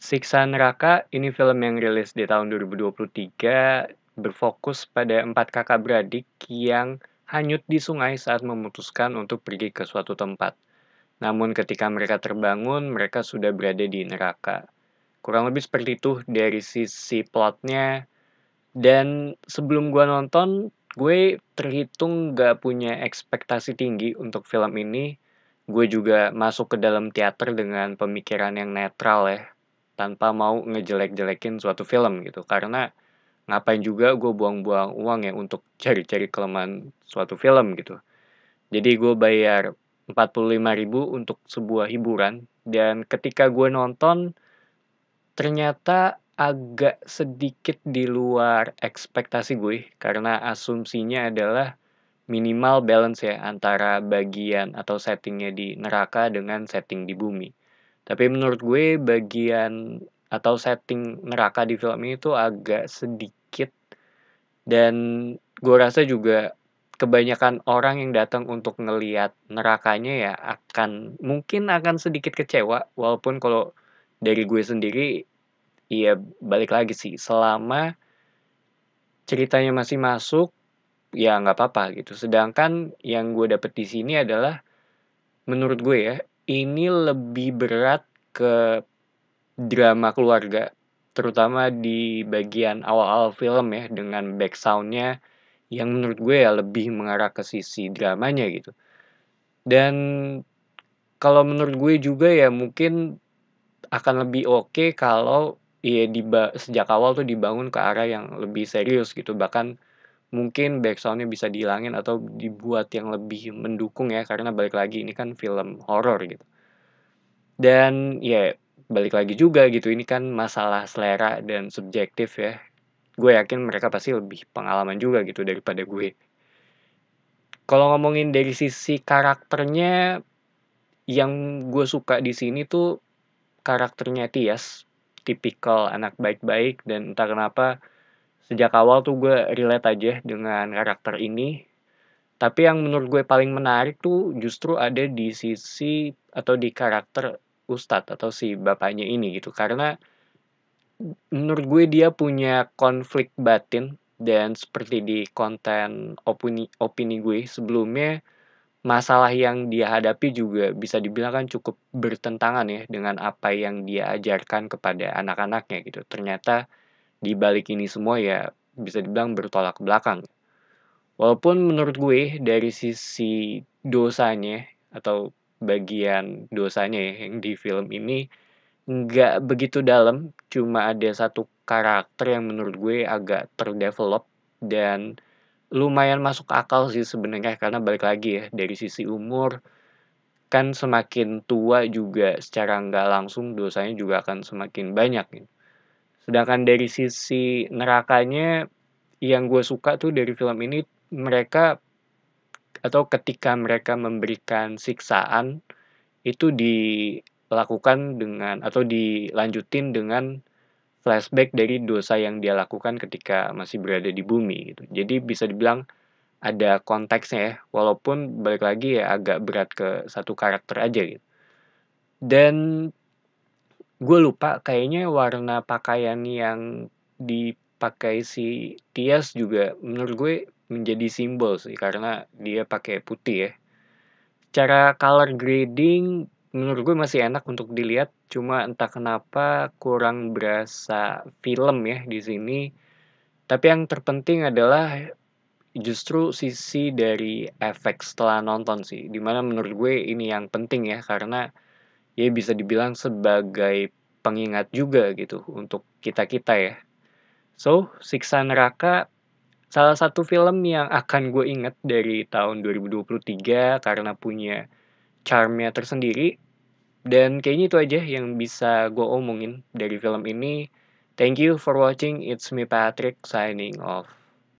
Siksa Neraka ini film yang rilis di tahun 2023 berfokus pada empat kakak beradik yang hanyut di sungai saat memutuskan untuk pergi ke suatu tempat. Namun ketika mereka terbangun, mereka sudah berada di neraka. Kurang lebih seperti itu dari sisi plotnya. Dan sebelum gue nonton, gue terhitung gak punya ekspektasi tinggi untuk film ini. Gue juga masuk ke dalam teater dengan pemikiran yang netral ya tanpa mau ngejelek-jelekin suatu film gitu karena ngapain juga gue buang-buang uang ya untuk cari-cari kelemahan suatu film gitu jadi gue bayar 45 ribu untuk sebuah hiburan dan ketika gue nonton ternyata agak sedikit di luar ekspektasi gue ya. karena asumsinya adalah minimal balance ya antara bagian atau settingnya di neraka dengan setting di bumi. Tapi menurut gue bagian atau setting neraka di film ini tuh agak sedikit dan gue rasa juga kebanyakan orang yang datang untuk ngeliat nerakanya ya akan mungkin akan sedikit kecewa walaupun kalau dari gue sendiri ya balik lagi sih selama ceritanya masih masuk ya nggak apa-apa gitu sedangkan yang gue dapet di sini adalah menurut gue ya ini lebih berat ke drama keluarga terutama di bagian awal-awal film ya dengan backsoundnya yang menurut gue ya lebih mengarah ke sisi dramanya gitu dan kalau menurut gue juga ya mungkin akan lebih oke okay kalau ya di sejak awal tuh dibangun ke arah yang lebih serius gitu bahkan mungkin backsoundnya bisa dihilangin atau dibuat yang lebih mendukung ya karena balik lagi ini kan film horor gitu dan ya balik lagi juga gitu ini kan masalah selera dan subjektif ya gue yakin mereka pasti lebih pengalaman juga gitu daripada gue kalau ngomongin dari sisi karakternya yang gue suka di sini tuh karakternya Tias tipikal anak baik-baik dan entah kenapa sejak awal tuh gue relate aja dengan karakter ini. Tapi yang menurut gue paling menarik tuh justru ada di sisi atau di karakter Ustadz atau si bapaknya ini gitu. Karena menurut gue dia punya konflik batin dan seperti di konten opini, opini gue sebelumnya masalah yang dia hadapi juga bisa dibilang kan cukup bertentangan ya dengan apa yang dia ajarkan kepada anak-anaknya gitu. Ternyata di balik ini semua ya bisa dibilang bertolak belakang. Walaupun menurut gue dari sisi dosanya atau bagian dosanya ya, yang di film ini nggak begitu dalam, cuma ada satu karakter yang menurut gue agak terdevelop dan lumayan masuk akal sih sebenarnya karena balik lagi ya dari sisi umur kan semakin tua juga secara nggak langsung dosanya juga akan semakin banyak. Gitu. Sedangkan dari sisi nerakanya yang gue suka tuh dari film ini mereka atau ketika mereka memberikan siksaan itu dilakukan dengan atau dilanjutin dengan flashback dari dosa yang dia lakukan ketika masih berada di bumi gitu. Jadi bisa dibilang ada konteksnya ya, walaupun balik lagi ya agak berat ke satu karakter aja gitu. Dan gue lupa kayaknya warna pakaian yang dipakai si Tias juga menurut gue menjadi simbol sih karena dia pakai putih ya. Cara color grading menurut gue masih enak untuk dilihat, cuma entah kenapa kurang berasa film ya di sini. Tapi yang terpenting adalah justru sisi dari efek setelah nonton sih, dimana menurut gue ini yang penting ya karena ya bisa dibilang sebagai pengingat juga gitu untuk kita-kita ya. So, Siksa Neraka salah satu film yang akan gue inget dari tahun 2023 karena punya charmnya tersendiri. Dan kayaknya itu aja yang bisa gue omongin dari film ini. Thank you for watching. It's me Patrick signing off.